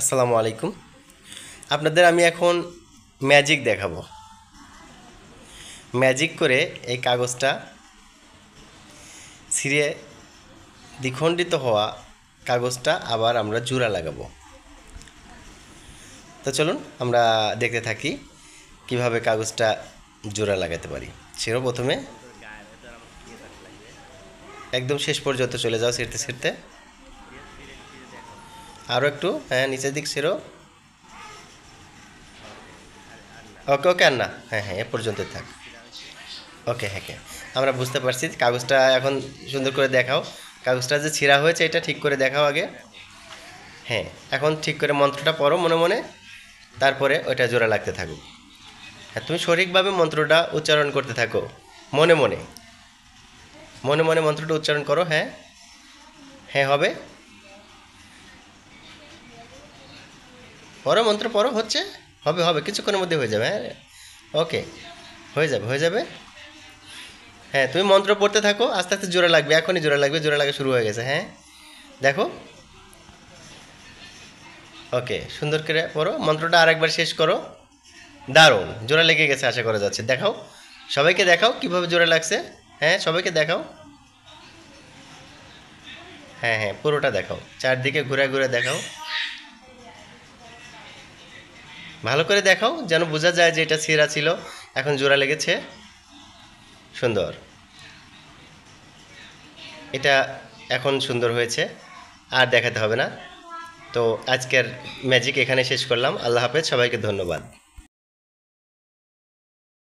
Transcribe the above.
আসসালামু আলাইকুম আপনাদের আমি এখন ম্যাজিক দেখাবো ম্যাজিক করে এই কাগজটা ছিঁড়ে দ্বিখণ্ডিত হওয়া কাগজটা আবার আমরা জোড়া লাগাবো তো চলুন আমরা দেখতে থাকি কিভাবে কাগজটা জোড়া লাগাতে পারি সেরও প্রথমে একদম শেষ পর্যন্ত চলে যাও ছিঁড়তে ছিঁড়তে আরও একটু হ্যাঁ নিচের দিক সেরো ওকে ওকে আর না হ্যাঁ হ্যাঁ এ পর্যন্ত থাক ওকে হ্যাঁ, হ্যাঁ আমরা বুঝতে পারছি কাগজটা এখন সুন্দর করে দেখাও কাগজটা যে ছিঁড়া হয়েছে এটা ঠিক করে দেখাও আগে হ্যাঁ এখন ঠিক করে মন্ত্রটা পড়ো মনে মনে তারপরে ওইটা জোড়া লাগতে থাকুক হ্যাঁ তুমি সঠিকভাবে মন্ত্রটা উচ্চারণ করতে থাকো মনে মনে মনে মনে মন্ত্রটা উচ্চারণ করো হ্যাঁ হ্যাঁ হবে পরো মন্ত্র পরো হচ্ছে হবে হবে কিছুক্ষণের মধ্যে হয়ে যাবে হ্যাঁ ওকে হয়ে যাবে হয়ে যাবে হ্যাঁ তুমি মন্ত্র পড়তে থাকো আস্তে আস্তে জোরে লাগবে এখনই জোরে লাগবে জোরে লাগা শুরু হয়ে গেছে হ্যাঁ দেখো ওকে সুন্দর করে পড়ো মন্ত্রটা আরেকবার শেষ করো দারুণ জোরে লেগে গেছে আশা করা যাচ্ছে দেখাও সবাইকে দেখাও কিভাবে জোরে লাগছে হ্যাঁ সবাইকে দেখাও হ্যাঁ হ্যাঁ পুরোটা দেখাও চারদিকে ঘুরে ঘুরে দেখাও ভালো করে দেখাও যেন বোঝা যায় যে এটা সিরা ছিল এখন জোড়া লেগেছে সুন্দর এটা এখন সুন্দর হয়েছে আর দেখাতে হবে না তো আজকের ম্যাজিক এখানে শেষ করলাম আল্লাহ হাফেজ সবাইকে ধন্যবাদ